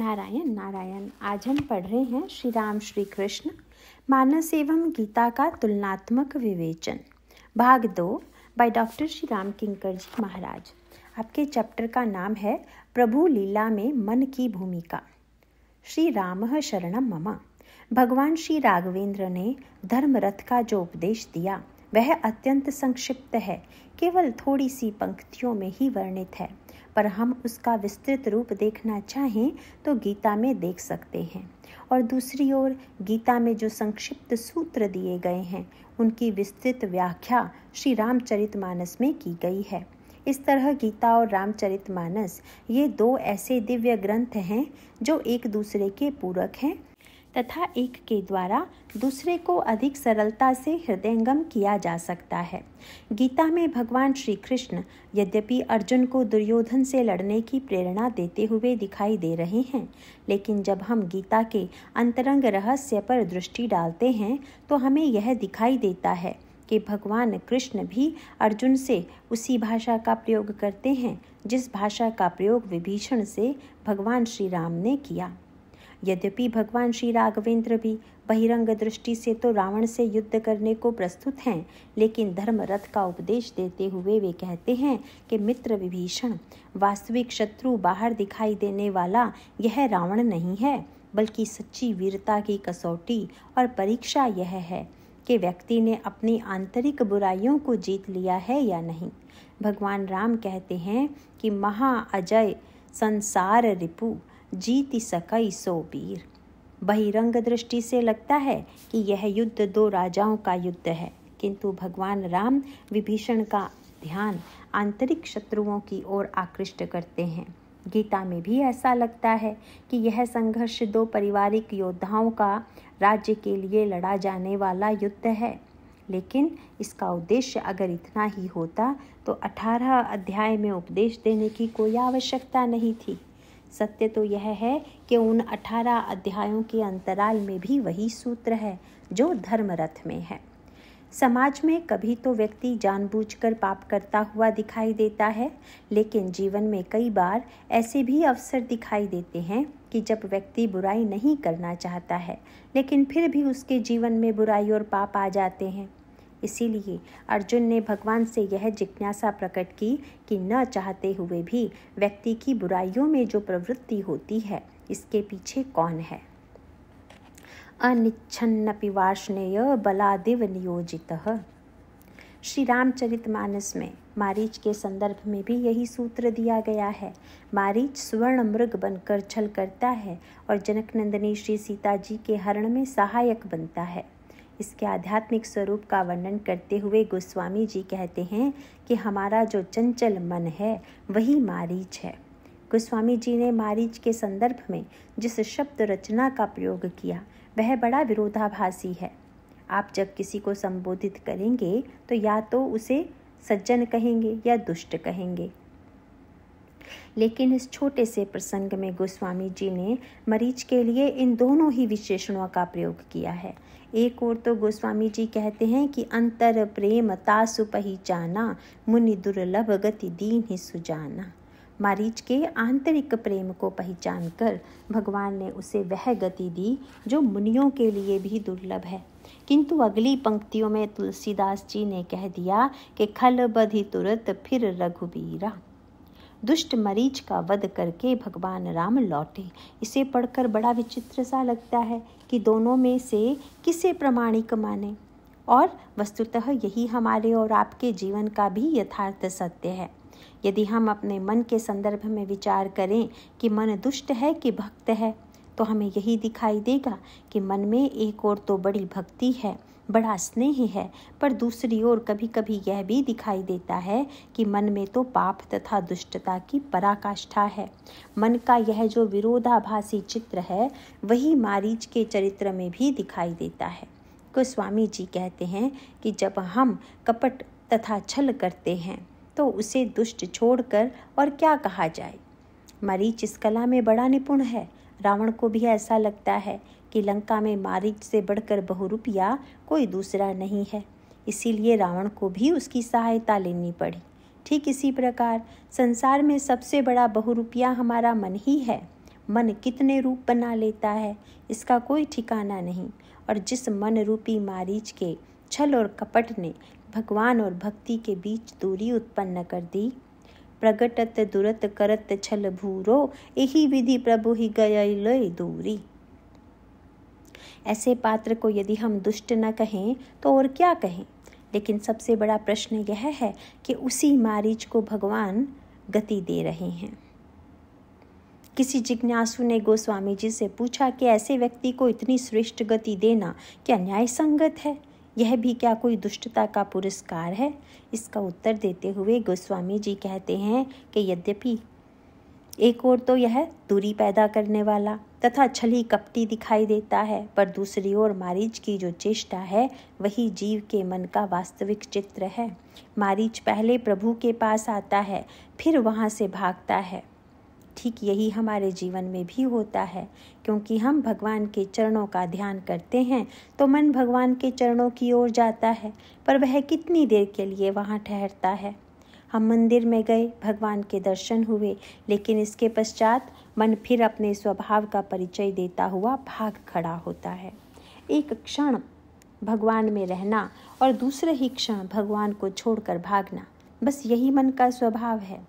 नारायण नारायण आज हम पढ़ रहे हैं श्री राम श्री कृष्ण मानस एवं गीता का तुलनात्मक विवेचन भाग दो बाय डॉक्टर श्री राम किंकर जी महाराज आपके चैप्टर का नाम है प्रभु लीला में मन की भूमिका श्री राम शरण मम भगवान श्री राघवेंद्र ने धर्मरथ का जो उपदेश दिया वह अत्यंत संक्षिप्त है केवल थोड़ी सी पंक्तियों में ही वर्णित है पर हम उसका विस्तृत रूप देखना चाहें तो गीता में देख सकते हैं और दूसरी ओर गीता में जो संक्षिप्त सूत्र दिए गए हैं उनकी विस्तृत व्याख्या श्री रामचरितमानस में की गई है इस तरह गीता और रामचरितमानस ये दो ऐसे दिव्य ग्रंथ हैं जो एक दूसरे के पूरक हैं तथा एक के द्वारा दूसरे को अधिक सरलता से हृदयंगम किया जा सकता है गीता में भगवान श्री कृष्ण यद्यपि अर्जुन को दुर्योधन से लड़ने की प्रेरणा देते हुए दिखाई दे रहे हैं लेकिन जब हम गीता के अंतरंग रहस्य पर दृष्टि डालते हैं तो हमें यह दिखाई देता है कि भगवान कृष्ण भी अर्जुन से उसी भाषा का प्रयोग करते हैं जिस भाषा का प्रयोग विभीषण से भगवान श्री राम ने किया यद्यपि भगवान श्री राघवेंद्र भी बहिरंग दृष्टि से तो रावण से युद्ध करने को प्रस्तुत हैं लेकिन धर्मरथ का उपदेश देते हुए वे कहते हैं कि मित्र विभीषण वास्तविक शत्रु बाहर दिखाई देने वाला यह रावण नहीं है बल्कि सच्ची वीरता की कसौटी और परीक्षा यह है कि व्यक्ति ने अपनी आंतरिक बुराइयों को जीत लिया है या नहीं भगवान राम कहते हैं कि महा अजय संसार रिपु जीत सकई सो वीर बहिरंग दृष्टि से लगता है कि यह युद्ध दो राजाओं का युद्ध है किंतु भगवान राम विभीषण का ध्यान आंतरिक शत्रुओं की ओर आकृष्ट करते हैं गीता में भी ऐसा लगता है कि यह संघर्ष दो पारिवारिक योद्धाओं का राज्य के लिए लड़ा जाने वाला युद्ध है लेकिन इसका उद्देश्य अगर इतना ही होता तो अठारह अध्याय में उपदेश देने की कोई आवश्यकता नहीं थी सत्य तो यह है कि उन अठारह अध्यायों के अंतराल में भी वही सूत्र है जो धर्मरथ में है समाज में कभी तो व्यक्ति जानबूझकर पाप करता हुआ दिखाई देता है लेकिन जीवन में कई बार ऐसे भी अवसर दिखाई देते हैं कि जब व्यक्ति बुराई नहीं करना चाहता है लेकिन फिर भी उसके जीवन में बुराई और पाप आ जाते हैं इसीलिए अर्जुन ने भगवान से यह जिज्ञासा प्रकट की कि न चाहते हुए भी व्यक्ति की बुराइयों में जो प्रवृत्ति होती है इसके पीछे कौन है अनिच्छन्न पिवार्षणेय बलादिव नियोजित श्री मानस में मारीच के संदर्भ में भी यही सूत्र दिया गया है मारीच स्वर्ण मृग बनकर छल करता है और जनकनंदनी श्री सीता जी के हरण में सहायक बनता है इसके आध्यात्मिक स्वरूप का वर्णन करते हुए गोस्वामी जी कहते हैं कि हमारा जो चंचल मन है वही मारीच है गोस्वामी जी ने मारीच के संदर्भ में जिस शब्द रचना का प्रयोग किया वह बड़ा विरोधाभासी है आप जब किसी को संबोधित करेंगे तो या तो उसे सज्जन कहेंगे या दुष्ट कहेंगे लेकिन इस छोटे से प्रसंग में गोस्वामी जी ने मरीज के लिए इन दोनों ही विशेषणों का प्रयोग किया है एक और तो गोस्वामी जी कहते हैं कि अंतर प्रेम तासु पहचाना मुनि दुर्लभ गति दीन ही सुजाना मारीच के आंतरिक प्रेम को पहचान कर भगवान ने उसे वह गति दी जो मुनियों के लिए भी दुर्लभ है किंतु अगली पंक्तियों में तुलसीदास जी ने कह दिया कि खल बधि तुरत फिर रघुबीरा दुष्ट मरीच का वध करके भगवान राम लौटे इसे पढ़कर बड़ा विचित्र सा लगता है कि दोनों में से किसे प्रमाणिक माने और वस्तुतः यही हमारे और आपके जीवन का भी यथार्थ सत्य है यदि हम अपने मन के संदर्भ में विचार करें कि मन दुष्ट है कि भक्त है तो हमें यही दिखाई देगा कि मन में एक और तो बड़ी भक्ति है बड़ा स्नेही है पर दूसरी ओर कभी कभी यह भी दिखाई देता है कि मन में तो पाप तथा दुष्टता की पराकाष्ठा है मन का यह जो विरोधाभासी चित्र है वही मारीच के चरित्र में भी दिखाई देता है गोस्वामी जी कहते हैं कि जब हम कपट तथा छल करते हैं तो उसे दुष्ट छोड़कर और क्या कहा जाए मरीच इस कला में बड़ा निपुण है रावण को भी ऐसा लगता है कि लंका में मारिच से बढ़कर बहुरूपिया कोई दूसरा नहीं है इसीलिए रावण को भी उसकी सहायता लेनी पड़ी ठीक इसी प्रकार संसार में सबसे बड़ा बहुरूपिया हमारा मन ही है मन कितने रूप बना लेता है इसका कोई ठिकाना नहीं और जिस मन रूपी मारीच के छल और कपट ने भगवान और भक्ति के बीच दूरी उत्पन्न कर दी प्रगटत दुरत करत छल भूरो यही विधि प्रभु ही गय दूरी ऐसे पात्र को यदि हम दुष्ट न कहें तो और क्या कहें लेकिन सबसे बड़ा प्रश्न यह है कि उसी मारीच को भगवान गति दे रहे हैं किसी जिज्ञासु ने गोस्वामी जी से पूछा कि ऐसे व्यक्ति को इतनी श्रेष्ठ गति देना क्या न्याय संगत है यह भी क्या कोई दुष्टता का पुरस्कार है इसका उत्तर देते हुए गोस्वामी जी कहते हैं कि यद्यपि एक और तो यह दूरी पैदा करने वाला तथा छली कपटी दिखाई देता है पर दूसरी ओर मारीच की जो चेष्टा है वही जीव के मन का वास्तविक चित्र है मारीच पहले प्रभु के पास आता है फिर वहाँ से भागता है ठीक यही हमारे जीवन में भी होता है क्योंकि हम भगवान के चरणों का ध्यान करते हैं तो मन भगवान के चरणों की ओर जाता है पर वह कितनी देर के लिए वहाँ ठहरता है हम मंदिर में गए भगवान के दर्शन हुए लेकिन इसके पश्चात मन फिर अपने स्वभाव का परिचय देता हुआ भाग खड़ा होता है एक क्षण भगवान में रहना और दूसरे ही क्षण भगवान को छोड़कर भागना बस यही मन का स्वभाव है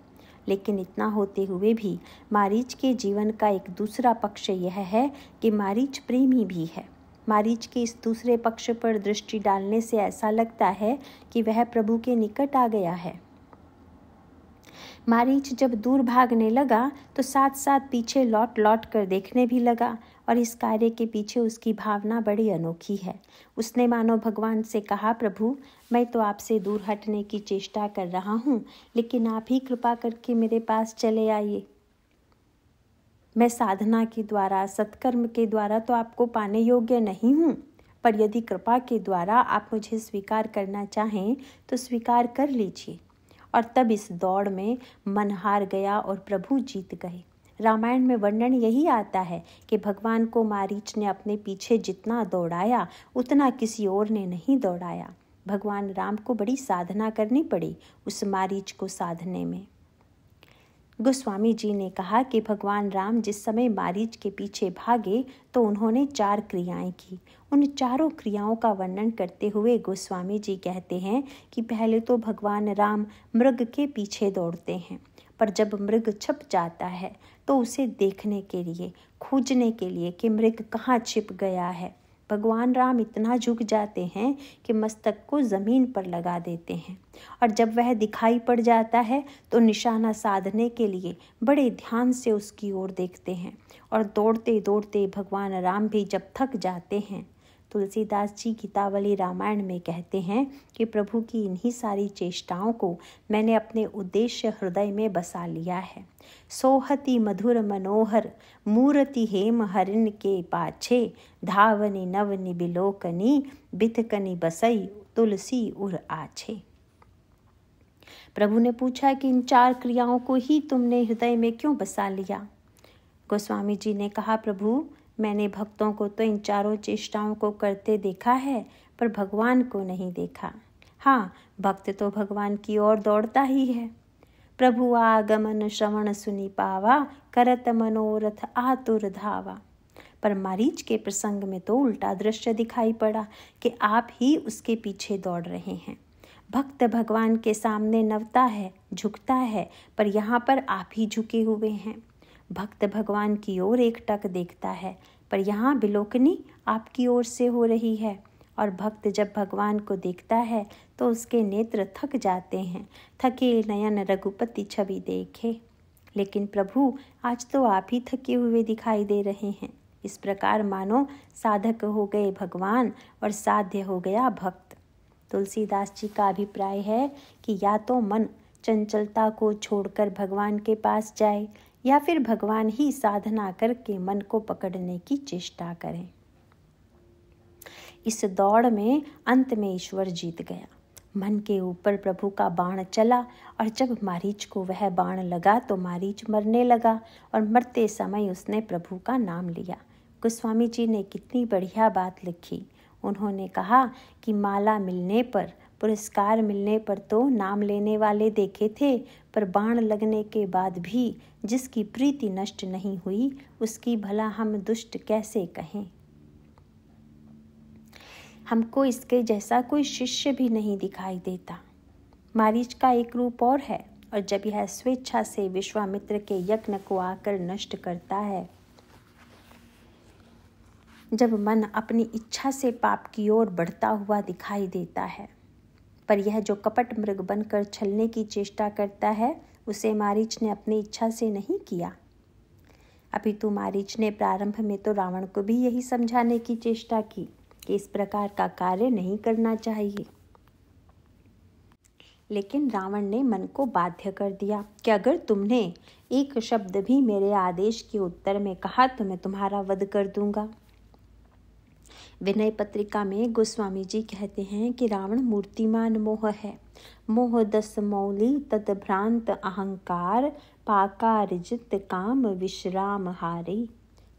लेकिन इतना होते हुए भी मारीच के जीवन का एक दूसरा पक्ष यह है कि मारीच प्रेमी भी है मारीच के इस दूसरे पक्ष पर दृष्टि डालने से ऐसा लगता है कि वह प्रभु के निकट आ गया है मारीच जब दूर भागने लगा तो साथ साथ पीछे लौट लौट कर देखने भी लगा और इस कार्य के पीछे उसकी भावना बड़ी अनोखी है उसने मानो भगवान से कहा प्रभु मैं तो आपसे दूर हटने की चेष्टा कर रहा हूँ लेकिन आप ही कृपा करके मेरे पास चले आइए मैं साधना के द्वारा सत्कर्म के द्वारा तो आपको पाने योग्य नहीं हूँ पर यदि कृपा के द्वारा आप मुझे स्वीकार करना चाहें तो स्वीकार कर लीजिए और तब इस दौड़ में मन हार गया और प्रभु जीत गए रामायण में वर्णन यही आता है कि भगवान को मारीच ने अपने पीछे जितना दौड़ाया उतना किसी और ने नहीं दौड़ाया भगवान राम को बड़ी साधना करनी पड़ी उस मारीच को साधने में गोस्वामी जी ने कहा कि भगवान राम जिस समय मारीच के पीछे भागे तो उन्होंने चार क्रियाएं की उन चारों क्रियाओं का वर्णन करते हुए गोस्वामी जी कहते हैं कि पहले तो भगवान राम मृग के पीछे दौड़ते हैं पर जब मृग छप जाता है तो उसे देखने के लिए खोजने के लिए कि मृग कहाँ छिप गया है भगवान राम इतना झुक जाते हैं कि मस्तक को ज़मीन पर लगा देते हैं और जब वह दिखाई पड़ जाता है तो निशाना साधने के लिए बड़े ध्यान से उसकी ओर देखते हैं और दौड़ते दौड़ते भगवान राम भी जब थक जाते हैं तुलसीदास जी गीतावली रामायण में कहते हैं कि प्रभु की इन्हीं सारी चेष्टाओं को मैंने अपने उद्देश्य हृदय में बसा लिया है सोहति मधुर मनोहर मूर्ति हेम हरिन के पाछे धावनि नवनि बिलोकनी बिथकनि बसई तुलसी उर आछे प्रभु ने पूछा कि इन चार क्रियाओं को ही तुमने हृदय में क्यों बसा लिया गोस्वामी जी ने कहा प्रभु मैंने भक्तों को तो इन चारों चेष्टाओं को करते देखा है पर भगवान को नहीं देखा हाँ भक्त तो भगवान की ओर दौड़ता ही है प्रभु आगमन श्रवण सुनि पावा करत मनोरथ आतुर धावा पर मारीच के प्रसंग में तो उल्टा दृश्य दिखाई पड़ा कि आप ही उसके पीछे दौड़ रहे हैं भक्त भगवान के सामने नवता है झुकता है पर यहाँ पर आप ही झुके हुए हैं भक्त भगवान की ओर एक टक देखता है पर यहाँ बिलोकनी आपकी ओर से हो रही है और भक्त जब भगवान को देखता है तो उसके नेत्र थक जाते हैं थके नयन रघुपति छवि देखे लेकिन प्रभु आज तो आप ही थके हुए दिखाई दे रहे हैं इस प्रकार मानो साधक हो गए भगवान और साध्य हो गया भक्त तुलसीदास जी का अभिप्राय है कि या तो मन चंचलता को छोड़कर भगवान के पास जाए या फिर भगवान ही साधना करके मन को पकड़ने की चेष्टा करें इस दौड़ में अंत में ईश्वर जीत गया मन के ऊपर प्रभु का बाण चला और जब मारीच को वह बाण लगा तो मारीच मरने लगा और मरते समय उसने प्रभु का नाम लिया गोस्वामी जी ने कितनी बढ़िया बात लिखी उन्होंने कहा कि माला मिलने पर पुरस्कार मिलने पर तो नाम लेने वाले देखे थे पर बाण लगने के बाद भी जिसकी प्रीति नष्ट नहीं हुई उसकी भला हम दुष्ट कैसे कहें हमको इसके जैसा कोई शिष्य भी नहीं दिखाई देता मारीच का एक रूप और है और जब यह स्वेच्छा से विश्वामित्र के यज्ञ को आकर नष्ट करता है जब मन अपनी इच्छा से पाप की ओर बढ़ता हुआ दिखाई देता है पर यह जो कपट मृग बनकर छलने की चेष्टा करता है उसे मारीच ने अपनी इच्छा से नहीं किया अभी तो मारीच ने प्रारंभ में तो रावण को भी यही समझाने की चेष्टा की कि इस प्रकार का कार्य नहीं करना चाहिए लेकिन रावण ने मन को बाध्य कर दिया कि अगर तुमने एक शब्द भी मेरे आदेश के उत्तर में कहा तो मैं तुम्हारा वध कर दूंगा विनय पत्रिका में गोस्वामी जी कहते हैं कि रावण मूर्तिमान मोह है मोह दस मौली तदभ्रांत अहंकार जित काम विश्राम हारी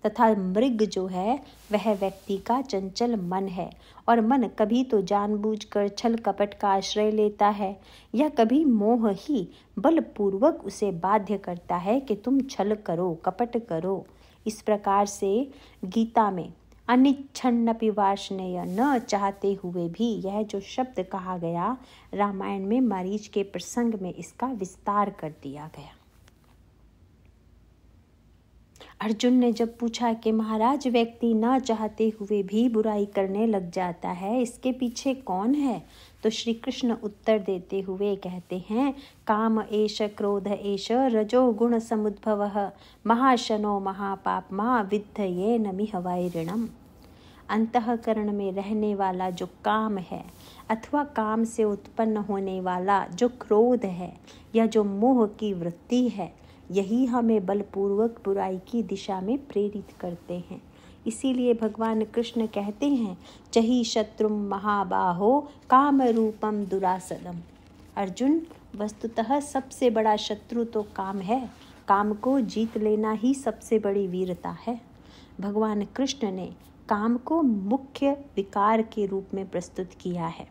तथा मृग जो है वह व्यक्ति का चंचल मन है और मन कभी तो जानबूझकर छल कपट का आश्रय लेता है या कभी मोह ही बलपूर्वक उसे बाध्य करता है कि तुम छल करो कपट करो इस प्रकार से गीता में अनिच्छन्न वार्षणेय न चाहते हुए भी यह जो शब्द कहा गया रामायण में मरीच के प्रसंग में इसका विस्तार कर दिया गया अर्जुन ने जब पूछा कि महाराज व्यक्ति ना चाहते हुए भी बुराई करने लग जाता है इसके पीछे कौन है तो श्री कृष्ण उत्तर देते हुए कहते हैं काम एष क्रोध एष गुण समुद्भव महाशनो महापापमा विद्ध ये नमी हवाई ऋणम अंतकरण में रहने वाला जो काम है अथवा काम से उत्पन्न होने वाला जो क्रोध है या जो मोह की वृत्ति है यही हमें बलपूर्वक बुराई की दिशा में प्रेरित करते हैं इसीलिए भगवान कृष्ण कहते हैं चही शत्रु महाबाहो काम रूपम दुरासदम अर्जुन वस्तुतः सबसे बड़ा शत्रु तो काम है काम को जीत लेना ही सबसे बड़ी वीरता है भगवान कृष्ण ने काम को मुख्य विकार के रूप में प्रस्तुत किया है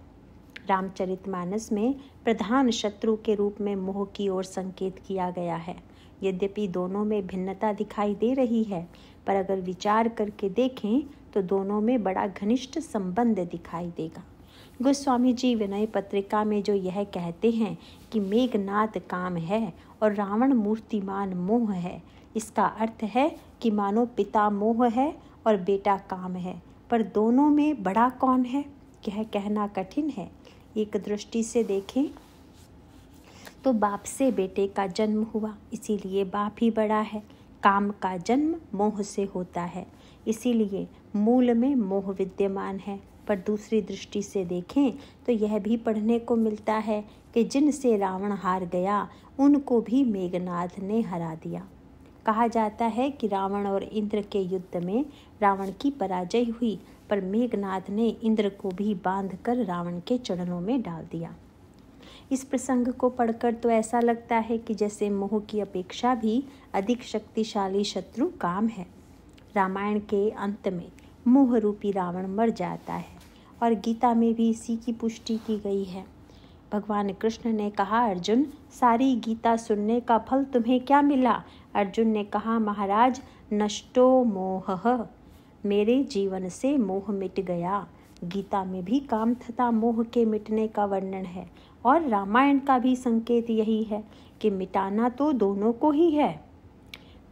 रामचरितमानस में प्रधान शत्रु के रूप में मोह की ओर संकेत किया गया है यद्यपि दोनों में भिन्नता दिखाई दे रही है पर अगर विचार करके देखें तो दोनों में बड़ा घनिष्ठ संबंध दिखाई देगा गोस्वामी जी विनय पत्रिका में जो यह कहते हैं कि मेघनाथ काम है और रावण मूर्तिमान मोह है इसका अर्थ है कि मानो पिता मोह है और बेटा काम है पर दोनों में बड़ा कौन है यह कहना कठिन है एक दृष्टि से देखें तो बाप से बेटे का जन्म हुआ इसीलिए बाप ही बड़ा है काम का जन्म मोह से होता है इसीलिए मूल में मोह विद्यमान है पर दूसरी दृष्टि से देखें तो यह भी पढ़ने को मिलता है कि जिनसे रावण हार गया उनको भी मेघनाथ ने हरा दिया कहा जाता है कि रावण और इंद्र के युद्ध में रावण की पराजय हुई पर मेघनाथ ने इंद्र को भी बांधकर रावण के चरणों में डाल दिया इस प्रसंग को पढ़कर तो ऐसा लगता है कि जैसे मोह की अपेक्षा भी अधिक शक्तिशाली शत्रु काम है रामायण के अंत में मोह रूपी रावण मर जाता है और गीता में भी इसी की पुष्टि की गई है भगवान कृष्ण ने कहा अर्जुन सारी गीता सुनने का फल तुम्हें क्या मिला अर्जुन ने कहा महाराज नष्टो मोह मेरे जीवन से मोह मिट गया गीता में भी काम तथा मोह के मिटने का वर्णन है और रामायण का भी संकेत यही है कि मिटाना तो दोनों को ही है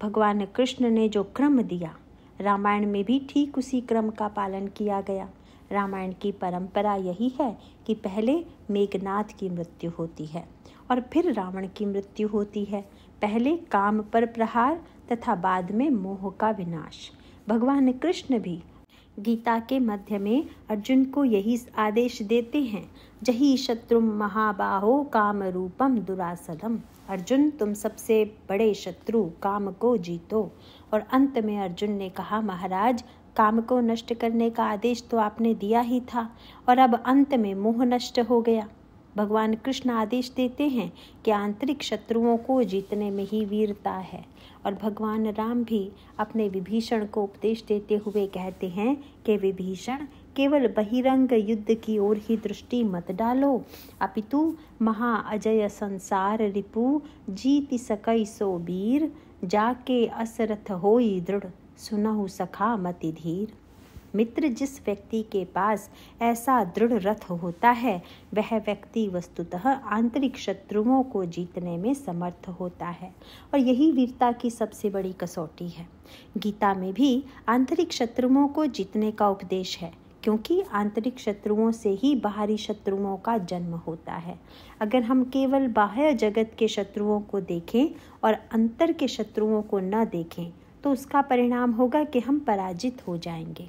भगवान कृष्ण ने जो क्रम दिया रामायण में भी ठीक उसी क्रम का पालन किया गया रामायण की परंपरा यही है कि पहले मेघनाथ की मृत्यु होती है और फिर रावण की मृत्यु होती है पहले काम पर प्रहार तथा बाद में मोह का विनाश भगवान कृष्ण भी गीता के मध्य में अर्जुन को यही आदेश देते हैं जही शत्रु महाबाहो काम रूपम दुरासदम अर्जुन तुम सबसे बड़े शत्रु काम को जीतो और अंत में अर्जुन ने कहा महाराज काम को नष्ट करने का आदेश तो आपने दिया ही था और अब अंत में मोह नष्ट हो गया भगवान कृष्ण आदेश देते हैं कि आंतरिक शत्रुओं को जीतने में ही वीरता है और भगवान राम भी अपने विभीषण को उपदेश देते हुए कहते हैं कि विभीषण केवल बहिरंग युद्ध की ओर ही दृष्टि मत डालो अपितु महाअजय संसार रिपु जीति सकई सो वीर जाके असरथ होई दृढ़ सुनहु सखा मति धीर मित्र जिस व्यक्ति के पास ऐसा दृढ़ रथ होता है वह व्यक्ति वस्तुतः आंतरिक शत्रुओं को जीतने में समर्थ होता है और यही वीरता की सबसे बड़ी कसौटी है गीता में भी आंतरिक शत्रुओं को जीतने का उपदेश है क्योंकि आंतरिक शत्रुओं से ही बाहरी शत्रुओं का जन्म होता है अगर हम केवल बाह्य जगत के शत्रुओं को देखें और अंतर के शत्रुओं को न देखें तो उसका परिणाम होगा कि हम पराजित हो जाएंगे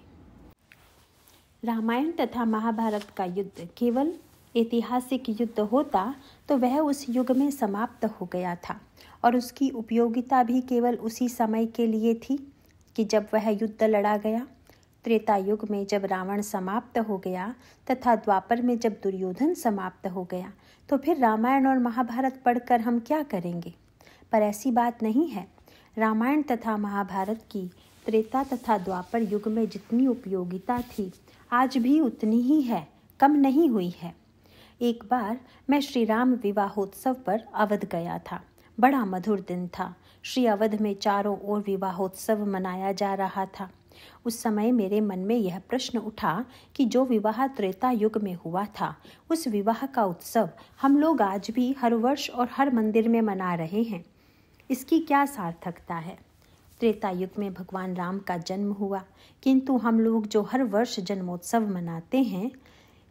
रामायण तथा महाभारत का युद्ध केवल ऐतिहासिक युद्ध होता तो वह उस युग में समाप्त हो गया था और उसकी उपयोगिता भी केवल उसी समय के लिए थी कि जब वह युद्ध लड़ा गया त्रेता युग में जब रावण समाप्त हो गया तथा द्वापर में जब दुर्योधन समाप्त हो गया तो फिर रामायण और महाभारत पढ़कर हम क्या करेंगे पर ऐसी बात नहीं है रामायण तथा महाभारत की त्रेता तथा द्वापर युग में जितनी उपयोगिता थी आज भी उतनी ही है कम नहीं हुई है एक बार मैं श्री राम विवाहोत्सव पर अवध गया था बड़ा मधुर दिन था श्री अवध में चारों ओर विवाहोत्सव मनाया जा रहा था उस समय मेरे मन में यह प्रश्न उठा कि जो विवाह त्रेता युग में हुआ था उस विवाह का उत्सव हम लोग आज भी हर वर्ष और हर मंदिर में मना रहे हैं इसकी क्या सार्थकता है त्रेता युग में भगवान राम का जन्म हुआ किंतु हम लोग जो हर वर्ष जन्मोत्सव मनाते हैं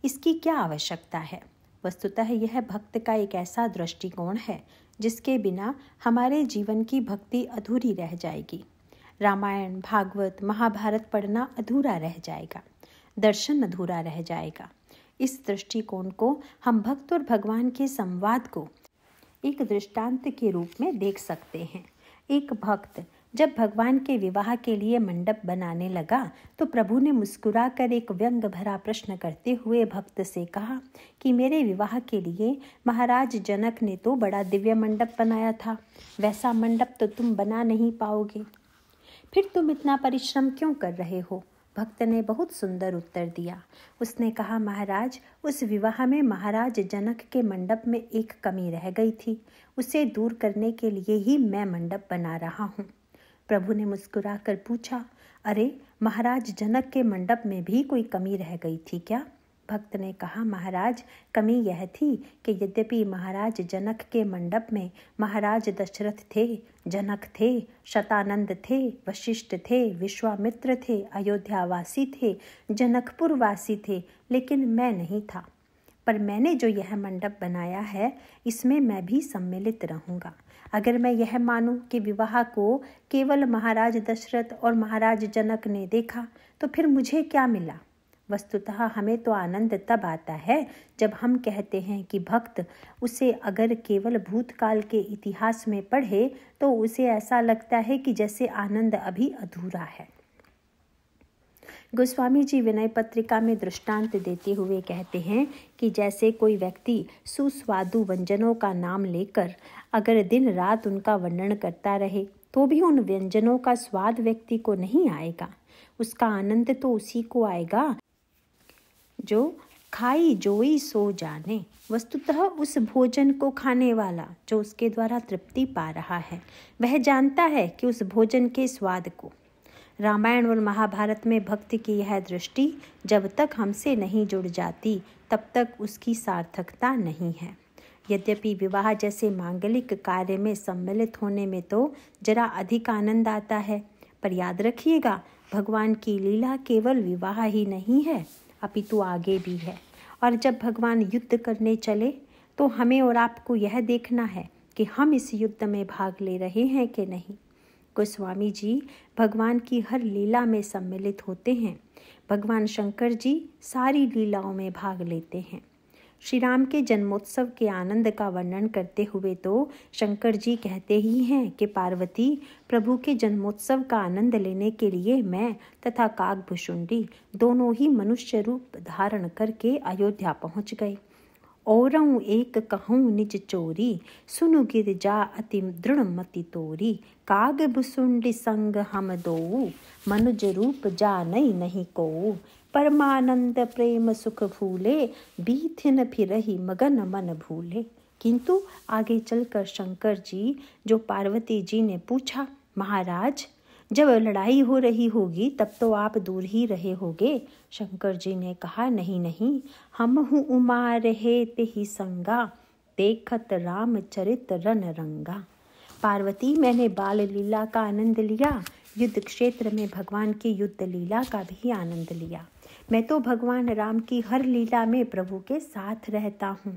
इसकी क्या आवश्यकता है वस्तुतः यह भक्त का एक ऐसा दृष्टिकोण है जिसके बिना हमारे जीवन की भक्ति अधूरी रह जाएगी रामायण भागवत महाभारत पढ़ना अधूरा रह जाएगा दर्शन अधूरा रह जाएगा इस दृष्टिकोण को हम भक्त और भगवान के संवाद को एक दृष्टांत के रूप में देख सकते हैं एक भक्त जब भगवान के विवाह के लिए मंडप बनाने लगा तो प्रभु ने मुस्कुराकर एक व्यंग भरा प्रश्न करते हुए भक्त से कहा कि मेरे विवाह के लिए महाराज जनक ने तो बड़ा दिव्य मंडप बनाया था वैसा मंडप तो तुम बना नहीं पाओगे फिर तुम इतना परिश्रम क्यों कर रहे हो भक्त ने बहुत सुंदर उत्तर दिया उसने कहा महाराज उस विवाह में महाराज जनक के मंडप में एक कमी रह गई थी उसे दूर करने के लिए ही मैं मंडप बना रहा हूँ प्रभु ने मुस्कुरा कर पूछा अरे महाराज जनक के मंडप में भी कोई कमी रह गई थी क्या भक्त ने कहा महाराज कमी यह थी कि यद्यपि महाराज जनक के मंडप में महाराज दशरथ थे जनक थे शतानंद थे वशिष्ठ थे विश्वामित्र थे अयोध्यावासी थे जनकपुरवासी थे लेकिन मैं नहीं था पर मैंने जो यह मंडप बनाया है इसमें मैं भी सम्मिलित रहूँगा अगर मैं यह मानूं कि विवाह को केवल महाराज दशरथ और महाराज जनक ने देखा तो फिर मुझे क्या मिला वस्तुतः हमें तो आनंद तब आता है जब हम कहते हैं कि भक्त उसे अगर केवल भूतकाल के इतिहास में पढ़े तो उसे ऐसा लगता है कि जैसे आनंद अभी अधूरा है गोस्वामी जी विनय पत्रिका में दृष्टांत देते हुए कहते हैं कि जैसे कोई व्यक्ति सुस्वादु व्यंजनों का नाम लेकर अगर दिन रात उनका वर्णन करता रहे तो भी उन व्यंजनों का स्वाद व्यक्ति को नहीं आएगा उसका आनंद तो उसी को आएगा जो खाई जोई सो जाने वस्तुतः उस भोजन को खाने वाला जो उसके द्वारा तृप्ति पा रहा है वह जानता है कि उस भोजन के स्वाद को रामायण और महाभारत में भक्ति की यह दृष्टि जब तक हमसे नहीं जुड़ जाती तब तक उसकी सार्थकता नहीं है यद्यपि विवाह जैसे मांगलिक कार्य में सम्मिलित होने में तो जरा अधिक आनंद आता है पर याद रखिएगा भगवान की लीला केवल विवाह ही नहीं है अभी तो आगे भी है और जब भगवान युद्ध करने चले तो हमें और आपको यह देखना है कि हम इस युद्ध में भाग ले रहे हैं कि नहीं गोस्वामी जी भगवान की हर लीला में सम्मिलित होते हैं भगवान शंकर जी सारी लीलाओं में भाग लेते हैं श्री राम के जन्मोत्सव के आनंद का वर्णन करते हुए तो शंकर जी कहते ही हैं कि पार्वती प्रभु के जन्मोत्सव का आनंद लेने के लिए मैं तथा भुषुंडी दोनों ही मनुष्य रूप धारण करके अयोध्या पहुंच गए और एक कहूँ निज चोरी सुनु जा अति दृढ़ मति तोरी काग भुसुंड संग हम दो मनुज रूप जा नहीं नहीं को परमानंद प्रेम सुख भूले बीथ न ही मगन मन भूले किंतु आगे चलकर शंकर जी जो पार्वती जी ने पूछा महाराज जब लड़ाई हो रही होगी तब तो आप दूर ही रहे होगे शंकर जी ने कहा नहीं नहीं हम हूँ उमा रहे ते ही संगा देखत राम चरित रन रंगा पार्वती मैंने बाल लीला का आनंद लिया युद्ध क्षेत्र में भगवान की युद्ध लीला का भी आनंद लिया मैं तो भगवान राम की हर लीला में प्रभु के साथ रहता हूँ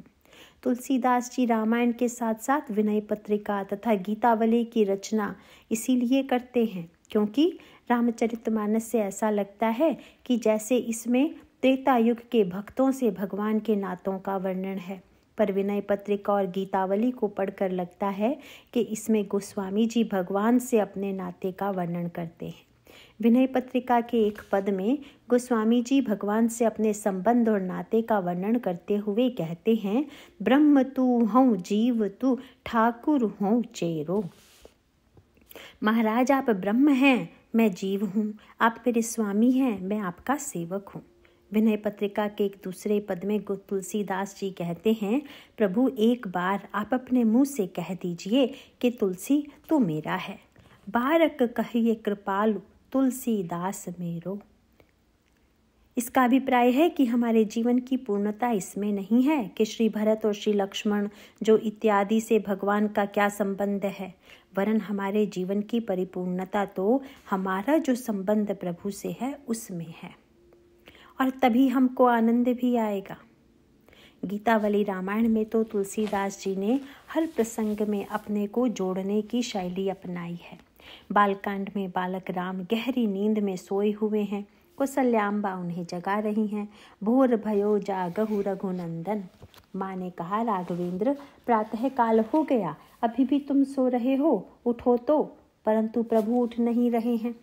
तुलसीदास जी रामायण के साथ साथ विनय पत्रिका तथा गीतावली की रचना इसीलिए करते हैं क्योंकि रामचरितमानस से ऐसा लगता है कि जैसे इसमें त्रेता युग के भक्तों से भगवान के नातों का वर्णन है पर विनय पत्रिका और गीतावली को पढ़कर लगता है कि इसमें गोस्वामी जी भगवान से अपने नाते का वर्णन करते हैं विनय पत्रिका के एक पद में गोस्वामी जी भगवान से अपने संबंध और नाते का वर्णन करते हुए कहते हैं ब्रह्म तू हों जीव तू ठाकुर हों चेरो महाराज आप ब्रह्म हैं मैं जीव हूँ आप मेरे स्वामी हैं मैं आपका सेवक हूँ विनय पत्रिका के एक दूसरे पद में तुलसीदास जी कहते हैं प्रभु एक बार आप अपने मुंह से कह दीजिए कि तुलसी तो मेरा है बारक कहिए कृपालु तुलसीदास मेरो इसका अभिप्राय है कि हमारे जीवन की पूर्णता इसमें नहीं है कि श्री भरत और श्री लक्ष्मण जो इत्यादि से भगवान का क्या संबंध है वरन हमारे जीवन की परिपूर्णता तो हमारा जो संबंध प्रभु से है उसमें है और तभी हमको आनंद भी आएगा गीतावली रामायण में तो तुलसीदास जी ने हर प्रसंग में अपने को जोड़ने की शैली अपनाई है बालकांड में बालक राम गहरी नींद में सोए हुए हैं कुशल्याम्बा उन्हें जगा रही हैं भोर भयो जागहु रघुनंदन माँ ने कहा राघवेंद्र प्रातः काल हो गया अभी भी तुम सो रहे हो उठो तो परंतु प्रभु उठ नहीं रहे हैं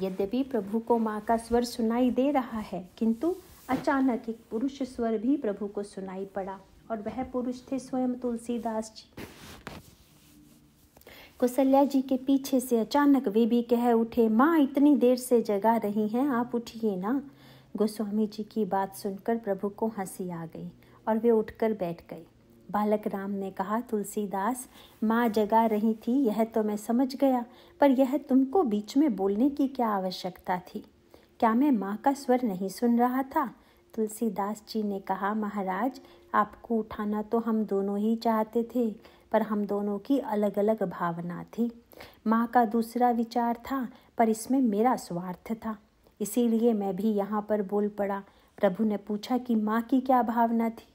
यद्यपि प्रभु को माँ का स्वर सुनाई दे रहा है किंतु अचानक एक पुरुष स्वर भी प्रभु को सुनाई पड़ा और वह पुरुष थे स्वयं तुलसीदास जी कुसल्या जी के पीछे से अचानक वे भी कह उठे माँ इतनी देर से जगा रही हैं आप उठिए ना गोस्वामी जी की बात सुनकर प्रभु को हंसी आ गई और वे उठकर बैठ गए बालक राम ने कहा तुलसीदास माँ जगा रही थी यह तो मैं समझ गया पर यह तुमको बीच में बोलने की क्या आवश्यकता थी क्या मैं माँ का स्वर नहीं सुन रहा था तुलसीदास जी ने कहा महाराज आपको उठाना तो हम दोनों ही चाहते थे पर हम दोनों की अलग अलग भावना थी माँ का दूसरा विचार था पर इसमें मेरा स्वार्थ था इसीलिए मैं भी यहाँ पर बोल पड़ा प्रभु ने पूछा कि माँ की क्या भावना थी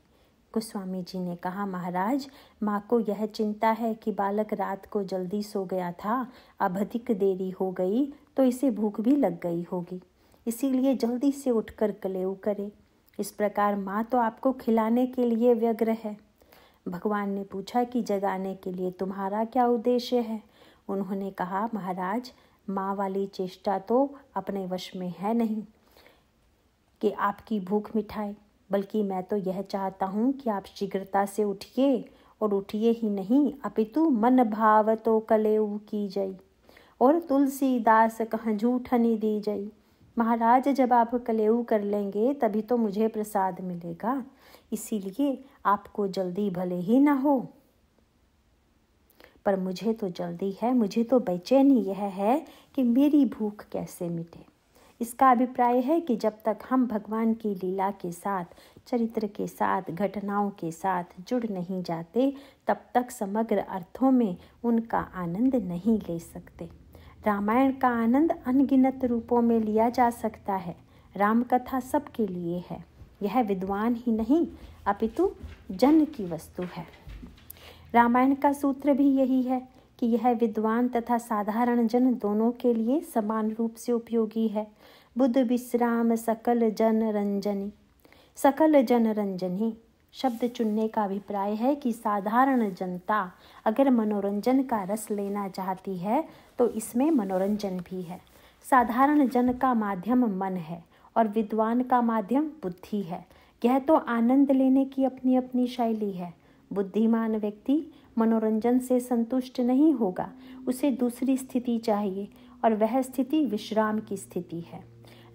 गोस्वामी जी ने कहा महाराज माँ को यह चिंता है कि बालक रात को जल्दी सो गया था अब अधिक देरी हो गई तो इसे भूख भी लग गई होगी इसीलिए जल्दी से उठकर कलेऊ करे इस प्रकार माँ तो आपको खिलाने के लिए व्यग्र है भगवान ने पूछा कि जगाने के लिए तुम्हारा क्या उद्देश्य है उन्होंने कहा महाराज माँ वाली चेष्टा तो अपने वश में है नहीं कि आपकी भूख मिठाए बल्कि मैं तो यह चाहता हूँ कि आप शीघ्रता से उठिए और उठिए ही नहीं अपितु मन भाव तो कलेऊ की जाई और तुलसीदास कह झूठनी दी जाई महाराज जब आप कलेऊ कर लेंगे तभी तो मुझे प्रसाद मिलेगा इसीलिए आपको जल्दी भले ही ना हो पर मुझे तो जल्दी है मुझे तो बेचैनी यह है कि मेरी भूख कैसे मिटे इसका अभिप्राय है कि जब तक हम भगवान की लीला के साथ चरित्र के साथ घटनाओं के साथ जुड़ नहीं जाते तब तक समग्र अर्थों में उनका आनंद नहीं ले सकते रामायण का आनंद अनगिनत रूपों में लिया जा सकता है रामकथा सबके लिए है यह विद्वान ही नहीं अपितु जन की वस्तु है रामायण का सूत्र भी यही है कि यह विद्वान तथा साधारण जन दोनों के लिए समान रूप से उपयोगी है बुद्ध विश्राम सकल जन रंजनी सकल जन रंजनी शब्द चुनने का अभिप्राय है कि साधारण जनता अगर मनोरंजन का रस लेना चाहती है तो इसमें मनोरंजन भी है साधारण जन का माध्यम मन है और विद्वान का माध्यम बुद्धि है यह तो आनंद लेने की अपनी अपनी शैली है बुद्धिमान व्यक्ति मनोरंजन से संतुष्ट नहीं होगा उसे दूसरी स्थिति चाहिए और वह स्थिति विश्राम की स्थिति है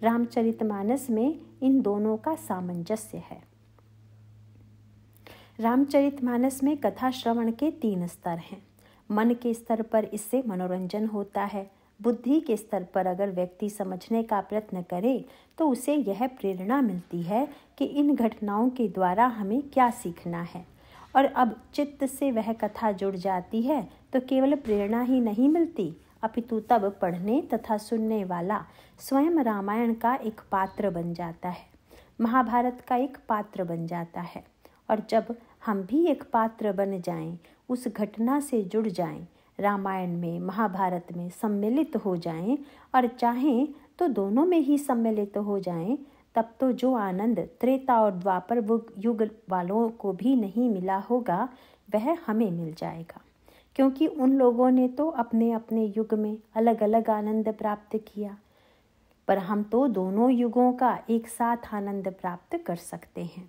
रामचरितमानस में इन दोनों का सामंजस्य है रामचरितमानस में कथा श्रवण के तीन स्तर हैं मन के स्तर पर इससे मनोरंजन होता है बुद्धि के स्तर पर अगर व्यक्ति समझने का प्रयत्न करे तो उसे यह प्रेरणा मिलती है कि इन घटनाओं के द्वारा हमें क्या सीखना है और अब चित्त से वह कथा जुड़ जाती है तो केवल प्रेरणा ही नहीं मिलती अपितु तब पढ़ने तथा सुनने वाला स्वयं रामायण का एक पात्र बन जाता है महाभारत का एक पात्र बन जाता है और जब हम भी एक पात्र बन जाएं, उस घटना से जुड़ जाएं, रामायण में महाभारत में सम्मिलित हो जाएं और चाहें तो दोनों में ही सम्मिलित हो जाएं, तब तो जो आनंद त्रेता और द्वापर युग वालों को भी नहीं मिला होगा वह हमें मिल जाएगा क्योंकि उन लोगों ने तो अपने अपने युग में अलग अलग आनंद प्राप्त किया पर हम तो दोनों युगों का एक साथ आनंद प्राप्त कर सकते हैं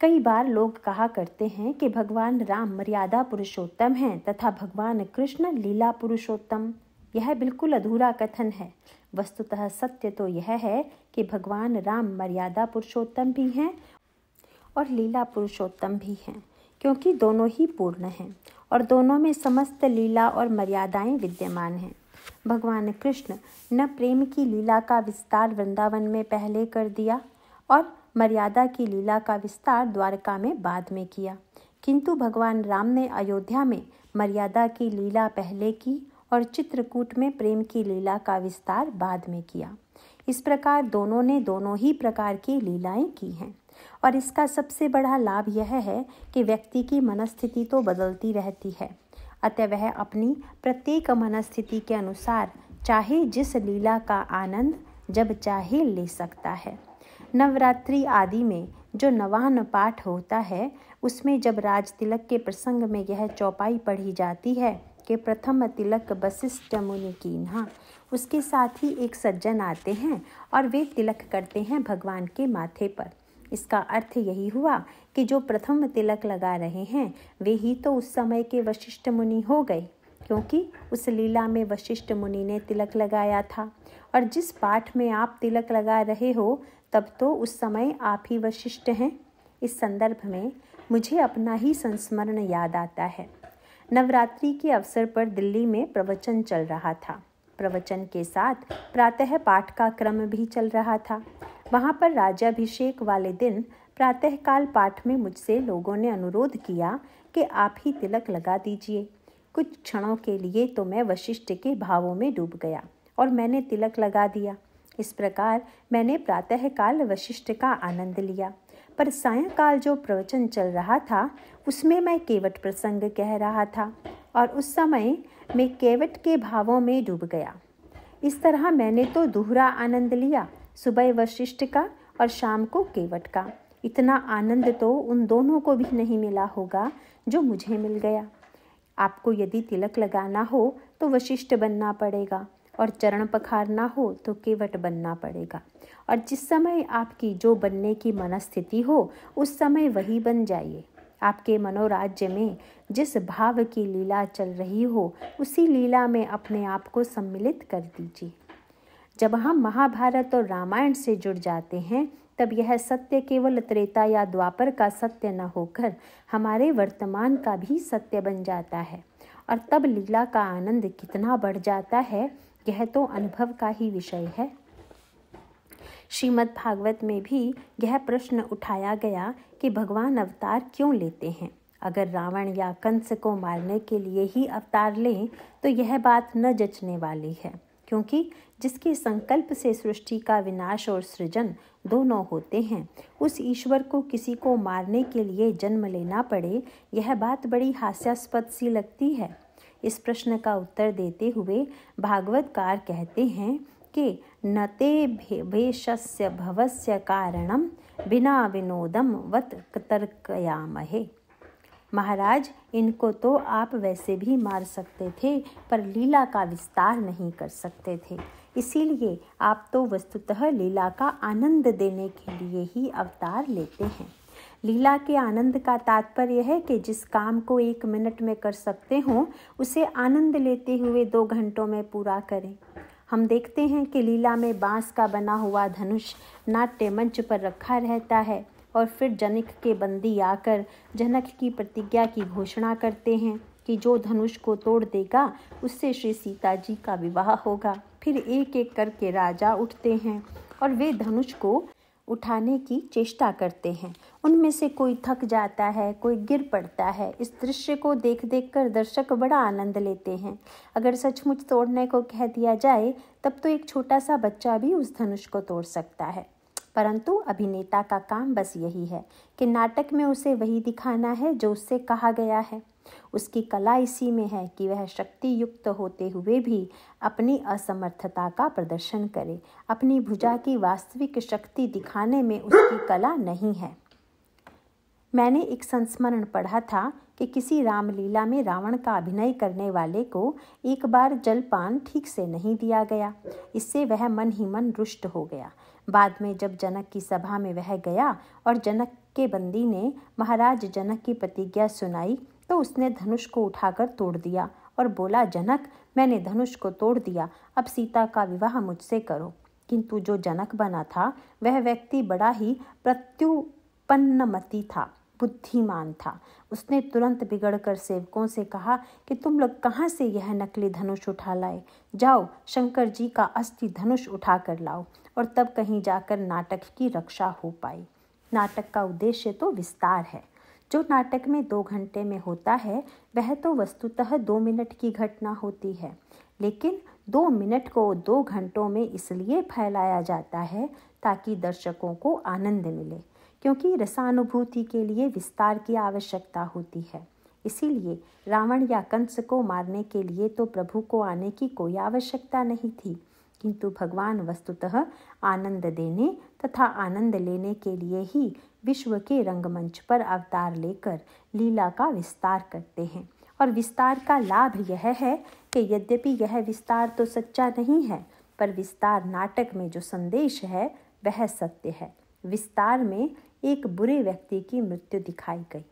कई बार लोग कहा करते हैं कि भगवान राम मर्यादा पुरुषोत्तम हैं तथा भगवान कृष्ण लीला पुरुषोत्तम यह बिल्कुल अधूरा कथन है वस्तुतः सत्य तो यह है कि भगवान राम मर्यादा पुरुषोत्तम भी हैं और लीला पुरुषोत्तम भी हैं क्योंकि दोनों ही पूर्ण हैं और दोनों में समस्त लीला और मर्यादाएं विद्यमान हैं भगवान कृष्ण न प्रेम की लीला का विस्तार वृंदावन में पहले कर दिया और मर्यादा की लीला का विस्तार द्वारका में बाद में किया किंतु भगवान राम ने अयोध्या में मर्यादा की लीला पहले की और चित्रकूट में प्रेम की लीला का विस्तार बाद में किया इस प्रकार दोनों ने दोनों ही प्रकार की लीलाएं की हैं और इसका सबसे बड़ा लाभ यह है कि व्यक्ति की मनस्थिति तो बदलती रहती है अतः वह अपनी प्रत्येक मनस्थिति के अनुसार चाहे जिस लीला का आनंद जब चाहे ले सकता है नवरात्रि आदि में जो नवान पाठ होता है उसमें जब राज तिलक के प्रसंग में यह चौपाई पढ़ी जाती है कि प्रथम तिलक वशिष्ठ मुनि की ना उसके साथ ही एक सज्जन आते हैं और वे तिलक करते हैं भगवान के माथे पर इसका अर्थ यही हुआ कि जो प्रथम तिलक लगा रहे हैं वे ही तो उस समय के वशिष्ठ मुनि हो गए क्योंकि उस लीला में वशिष्ठ मुनि ने तिलक लगाया था और जिस पाठ में आप तिलक लगा रहे हो तब तो उस समय आप ही वशिष्ठ हैं इस संदर्भ में मुझे अपना ही संस्मरण याद आता है नवरात्रि के अवसर पर दिल्ली में प्रवचन चल रहा था प्रवचन के साथ प्रातः पाठ का क्रम भी चल रहा था वहाँ पर राजाभिषेक वाले दिन प्रातःकाल पाठ में मुझसे लोगों ने अनुरोध किया कि आप ही तिलक लगा दीजिए कुछ क्षणों के लिए तो मैं वशिष्ठ के भावों में डूब गया और मैंने तिलक लगा दिया इस प्रकार मैंने प्रातःकाल वशिष्ठ का आनंद लिया पर सायंकाल जो प्रवचन चल रहा था उसमें मैं केवट प्रसंग कह रहा था और उस समय मैं केवट के भावों में डूब गया इस तरह मैंने तो दोहरा आनंद लिया सुबह वशिष्ठ का और शाम को केवट का इतना आनंद तो उन दोनों को भी नहीं मिला होगा जो मुझे मिल गया आपको यदि तिलक लगाना हो तो वशिष्ठ बनना पड़ेगा और चरण पखार ना हो तो केवट बनना पड़ेगा और जिस समय आपकी जो बनने की मनस्थिति हो उस समय वही बन जाइए आपके मनोराज्य में जिस भाव की लीला चल रही हो उसी लीला में अपने आप को सम्मिलित कर दीजिए जब हम महाभारत और रामायण से जुड़ जाते हैं तब यह सत्य केवल त्रेता या द्वापर का सत्य न होकर हमारे वर्तमान का भी सत्य बन जाता है और तब लीला का आनंद कितना बढ़ जाता है यह तो अनुभव का ही विषय है श्रीमद् भागवत में भी यह प्रश्न उठाया गया कि भगवान अवतार क्यों लेते हैं अगर रावण या कंस को मारने के लिए ही अवतार लें तो यह बात न जचने वाली है क्योंकि जिसके संकल्प से सृष्टि का विनाश और सृजन दोनों होते हैं उस ईश्वर को किसी को मारने के लिए जन्म लेना पड़े यह बात बड़ी हास्यास्पद सी लगती है इस प्रश्न का उत्तर देते हुए भागवतकार कहते हैं कि नते भेषस्य भवस्य कारणम बिना विनोदम वत तर्कयामहे महाराज इनको तो आप वैसे भी मार सकते थे पर लीला का विस्तार नहीं कर सकते थे इसीलिए आप तो वस्तुतः लीला का आनंद देने के लिए ही अवतार लेते हैं लीला के आनंद का तात्पर्य है कि जिस काम को एक मिनट में कर सकते हों उसे आनंद लेते हुए दो घंटों में पूरा करें हम देखते हैं कि लीला में बांस का बना हुआ धनुष नाट्य मंच पर रखा रहता है और फिर जनक के बंदी आकर जनक की प्रतिज्ञा की घोषणा करते हैं कि जो धनुष को तोड़ देगा उससे श्री सीता जी का विवाह होगा फिर एक एक करके राजा उठते हैं और वे धनुष को उठाने की चेष्टा करते हैं उनमें से कोई थक जाता है कोई गिर पड़ता है इस दृश्य को देख देख कर दर्शक बड़ा आनंद लेते हैं अगर सचमुच तोड़ने को कह दिया जाए तब तो एक छोटा सा बच्चा भी उस धनुष को तोड़ सकता है परंतु अभिनेता का काम बस यही है कि नाटक में उसे वही दिखाना है जो उससे कहा गया है उसकी कला इसी में है कि वह शक्ति युक्त होते हुए भी अपनी असमर्थता का प्रदर्शन करे अपनी भुजा की वास्तविक शक्ति दिखाने में उसकी कला नहीं है मैंने एक संस्मरण पढ़ा था कि किसी रामलीला में रावण का अभिनय करने वाले को एक बार जलपान ठीक से नहीं दिया गया इससे वह मन ही मन रुष्ट हो गया बाद में जब जनक की सभा में वह गया और जनक के बंदी ने महाराज जनक की प्रतिज्ञा सुनाई तो उसने धनुष को उठाकर तोड़ दिया और बोला जनक मैंने धनुष को तोड़ दिया अब सीता का विवाह मुझसे करो किंतु जो जनक बना था वह व्यक्ति बड़ा ही प्रत्युपन्नमति था बुद्धिमान था उसने तुरंत बिगड़कर सेवकों से कहा कि तुम लोग कहाँ से यह नकली धनुष उठा लाए जाओ शंकर जी का अस्थि धनुष उठा कर लाओ और तब कहीं जाकर नाटक की रक्षा हो पाई नाटक का उद्देश्य तो विस्तार है जो नाटक में दो घंटे में होता है वह तो वस्तुतः दो मिनट की घटना होती है लेकिन दो मिनट को दो घंटों में इसलिए फैलाया जाता है ताकि दर्शकों को आनंद मिले क्योंकि रसानुभूति के लिए विस्तार की आवश्यकता होती है इसीलिए रावण या कंस को मारने के लिए तो प्रभु को आने की कोई आवश्यकता नहीं थी किंतु भगवान वस्तुतः आनंद देने तथा आनंद लेने के लिए ही विश्व के रंगमंच पर अवतार लेकर लीला का विस्तार करते हैं और विस्तार का लाभ यह है कि यद्यपि यह विस्तार तो सच्चा नहीं है पर विस्तार नाटक में जो संदेश है वह सत्य है विस्तार में एक बुरे व्यक्ति की मृत्यु दिखाई गई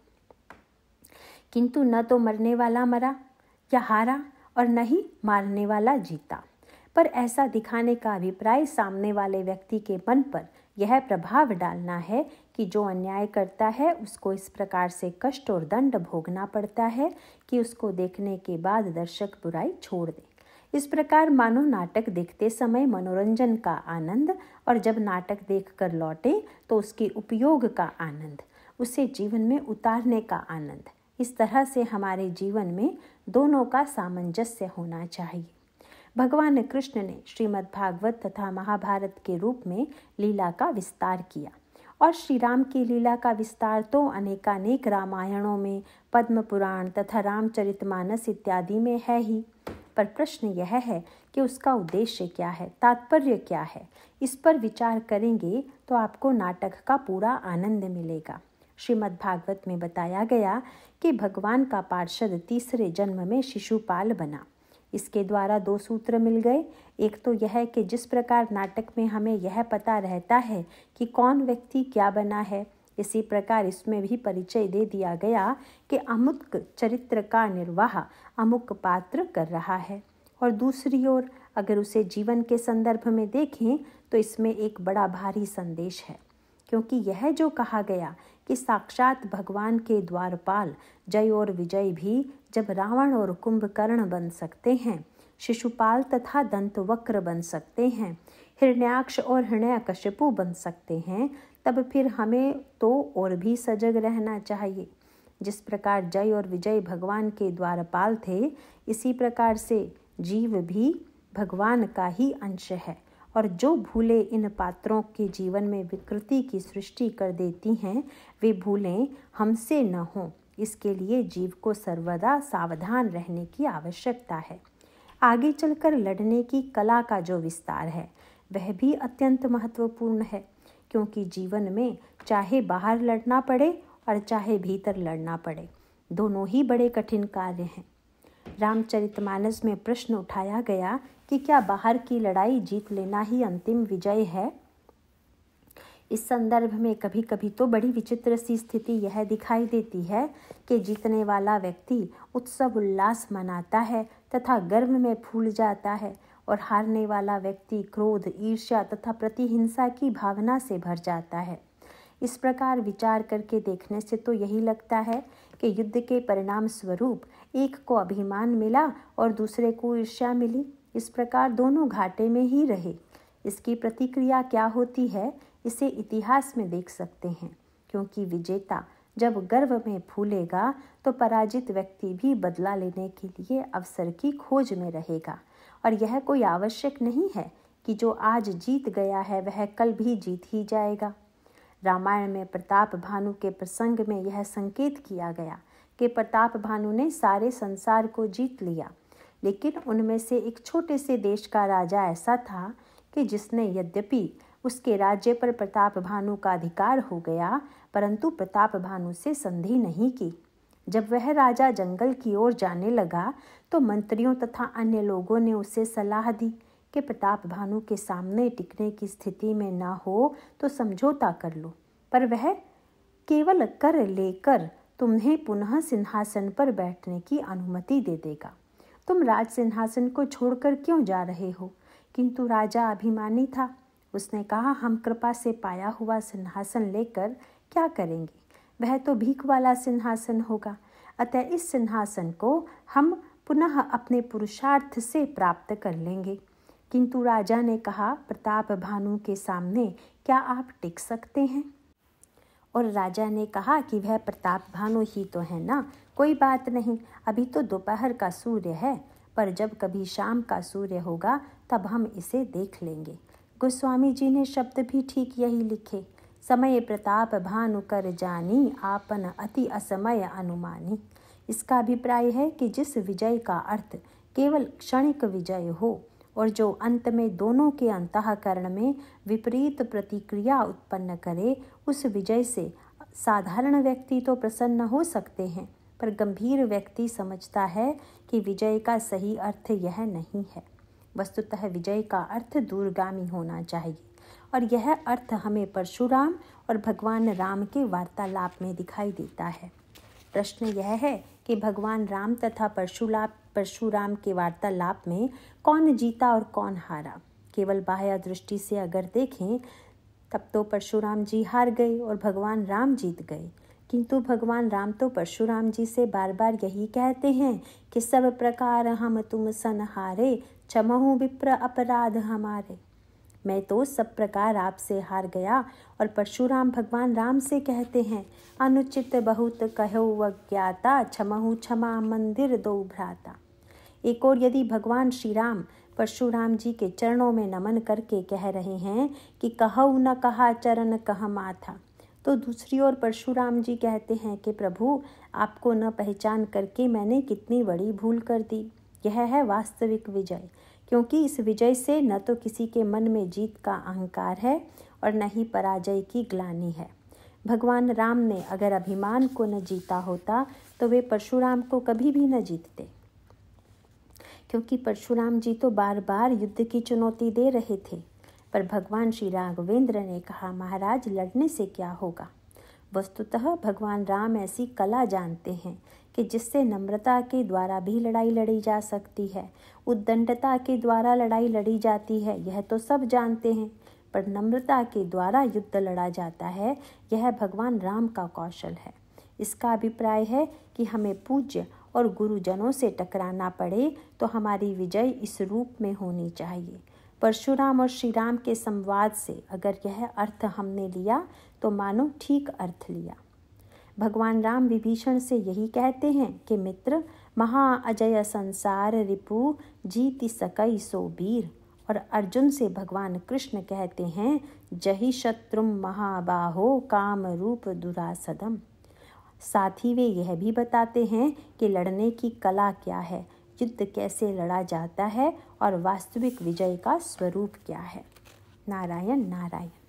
किंतु न तो मरने वाला मरा या हारा और न ही मारने वाला जीता पर ऐसा दिखाने का अभिप्राय सामने वाले व्यक्ति के मन पर यह प्रभाव डालना है कि जो अन्याय करता है उसको इस प्रकार से कष्ट और दंड भोगना पड़ता है कि उसको देखने के बाद दर्शक बुराई छोड़ दे इस प्रकार मानो नाटक देखते समय मनोरंजन का आनंद और जब नाटक देख कर लौटे तो उसके उपयोग का आनंद उसे जीवन में उतारने का आनंद इस तरह से हमारे जीवन में दोनों का सामंजस्य होना चाहिए भगवान कृष्ण ने श्रीमद् भागवत तथा महाभारत के रूप में लीला का विस्तार किया और श्री राम की लीला का विस्तार तो अनेकानेक रामायणों में पद्म पुराण तथा रामचरितमानस इत्यादि में है ही पर प्रश्न यह है कि उसका उद्देश्य क्या है तात्पर्य क्या है इस पर विचार करेंगे तो आपको नाटक का पूरा आनंद मिलेगा श्रीमद् भागवत में बताया गया कि भगवान का पार्षद तीसरे जन्म में शिशुपाल बना इसके द्वारा दो सूत्र मिल गए एक तो यह कि जिस प्रकार नाटक में हमें यह पता रहता है कि कौन व्यक्ति क्या बना है इसी प्रकार इसमें भी परिचय दे दिया गया कि अमुक चरित्र का निर्वाह अमुक पात्र कर रहा है और दूसरी ओर अगर उसे जीवन के संदर्भ में देखें तो इसमें एक बड़ा भारी संदेश है क्योंकि यह जो कहा गया कि साक्षात भगवान के द्वारपाल जय और विजय भी जब रावण और कुंभकर्ण बन सकते हैं शिशुपाल तथा दंतवक्र बन सकते हैं हिरण्याक्ष और हृणय कश्यपु बन सकते हैं तब फिर हमें तो और भी सजग रहना चाहिए जिस प्रकार जय और विजय भगवान के द्वारपाल थे इसी प्रकार से जीव भी भगवान का ही अंश है और जो भूले इन पात्रों के जीवन में विकृति की सृष्टि कर देती हैं वे भूलें हमसे न हों इसके लिए जीव को सर्वदा सावधान रहने की आवश्यकता है आगे चलकर लड़ने की कला का जो विस्तार है वह भी अत्यंत महत्वपूर्ण है क्योंकि जीवन में चाहे बाहर लड़ना पड़े और चाहे भीतर लड़ना पड़े दोनों ही बड़े कठिन कार्य हैं रामचरितमानस में प्रश्न उठाया गया कि क्या बाहर की लड़ाई जीत लेना ही अंतिम विजय है इस संदर्भ में कभी कभी तो बड़ी विचित्र सी स्थिति यह दिखाई देती है कि जीतने वाला व्यक्ति उत्सव उल्लास मनाता है तथा गर्व में फूल जाता है और हारने वाला व्यक्ति क्रोध ईर्ष्या तथा प्रतिहिंसा की भावना से भर जाता है इस प्रकार विचार करके देखने से तो यही लगता है कि युद्ध के परिणाम स्वरूप एक को अभिमान मिला और दूसरे को ईर्ष्या मिली इस प्रकार दोनों घाटे में ही रहे इसकी प्रतिक्रिया क्या होती है इसे इतिहास में देख सकते हैं क्योंकि विजेता जब गर्व में फूलेगा तो पराजित व्यक्ति भी बदला लेने के लिए अवसर की खोज में रहेगा और यह कोई आवश्यक नहीं है कि जो आज जीत गया है वह कल भी जीत ही जाएगा रामायण में प्रताप भानु के प्रसंग में यह संकेत किया गया कि प्रताप भानु ने सारे संसार को जीत लिया लेकिन उनमें से एक छोटे से देश का राजा ऐसा था कि जिसने यद्यपि उसके राज्य पर प्रताप भानु का अधिकार हो गया परंतु प्रताप भानु से संधि नहीं की जब वह राजा जंगल की ओर जाने लगा तो मंत्रियों तथा अन्य लोगों ने उसे सलाह दी कि प्रताप भानु के सामने टिकने की स्थिति में ना हो तो समझौता कर लो पर वह केवल कर लेकर तुम्हें पुनः सिंहासन पर बैठने की अनुमति दे देगा तुम राज सिंहासन को छोड़कर क्यों जा रहे हो किंतु राजा अभिमानी था उसने कहा हम कृपा से पाया हुआ सिंहासन लेकर क्या करेंगे वह तो भीख वाला सिंहासन होगा अतः इस सिंहासन को हम पुनः अपने पुरुषार्थ से प्राप्त कर लेंगे किंतु राजा ने कहा प्रताप भानु के सामने क्या आप टिक सकते हैं और राजा ने कहा कि वह प्रताप भानु ही तो है ना कोई बात नहीं अभी तो दोपहर का सूर्य है पर जब कभी शाम का सूर्य होगा तब हम इसे देख लेंगे गोस्वामी जी ने शब्द भी ठीक यही लिखे समय प्रताप भानु कर जानी आपन अति असमय अनुमानी इसका अभिप्राय है कि जिस विजय का अर्थ केवल क्षणिक विजय हो और जो अंत में दोनों के अंतकरण में विपरीत प्रतिक्रिया उत्पन्न करे उस विजय से साधारण व्यक्ति तो प्रसन्न हो सकते हैं पर गंभीर व्यक्ति समझता है कि विजय का सही अर्थ यह नहीं है वस्तुतः विजय का अर्थ दूरगामी होना चाहिए और यह अर्थ हमें परशुराम और भगवान राम के वार्तालाप में दिखाई देता है प्रश्न यह है कि भगवान राम तथा परशुलाप परशुराम के वार्तालाप में कौन जीता और कौन हारा केवल बाह्य दृष्टि से अगर देखें तब तो परशुराम जी हार गए और भगवान राम जीत गए किंतु भगवान राम तो परशुराम जी से बार बार यही कहते हैं कि सब प्रकार हम तुम सन हारे चमहू विप्र अपराध हमारे मैं तो सब प्रकार आपसे हार गया और परशुराम भगवान राम से कहते हैं अनुचित बहुत कहो अज्ञाता क्षमहु क्षमा मंदिर दो भ्राता एक और यदि भगवान श्री राम परशुराम जी के चरणों में नमन करके कह रहे हैं कि कहो न कहा चरण कह माथा तो दूसरी ओर परशुराम जी कहते हैं कि प्रभु आपको न पहचान करके मैंने कितनी बड़ी भूल कर दी यह है वास्तविक विजय क्योंकि इस विजय से न तो किसी के मन में जीत का अहंकार है और न ही पराजय की ग्लानी है भगवान राम ने अगर अभिमान को न जीता होता तो वे परशुराम को कभी भी न जीतते क्योंकि परशुराम जी तो बार बार युद्ध की चुनौती दे रहे थे पर भगवान श्री राघवेंद्र ने कहा महाराज लड़ने से क्या होगा वस्तुतः भगवान राम ऐसी कला जानते हैं कि जिससे नम्रता के द्वारा भी लड़ाई लड़ी जा सकती है उद्दंडता के द्वारा लड़ाई लड़ी जाती है यह तो सब जानते हैं पर नम्रता के द्वारा युद्ध लड़ा जाता है यह भगवान राम का कौशल है इसका अभिप्राय है कि हमें पूज्य और गुरुजनों से टकराना पड़े तो हमारी विजय इस रूप में होनी चाहिए परशुराम और श्री राम के संवाद से अगर यह अर्थ हमने लिया तो मानो ठीक अर्थ लिया भगवान राम विभीषण से यही कहते हैं कि मित्र महाअजय संसार रिपु जीति सकई सो वीर और अर्जुन से भगवान कृष्ण कहते हैं जही शत्रु महाबाहो काम रूप दुरासदम साथ ही वे यह भी बताते हैं कि लड़ने की कला क्या है युद्ध कैसे लड़ा जाता है और वास्तविक विजय का स्वरूप क्या है नारायण नारायण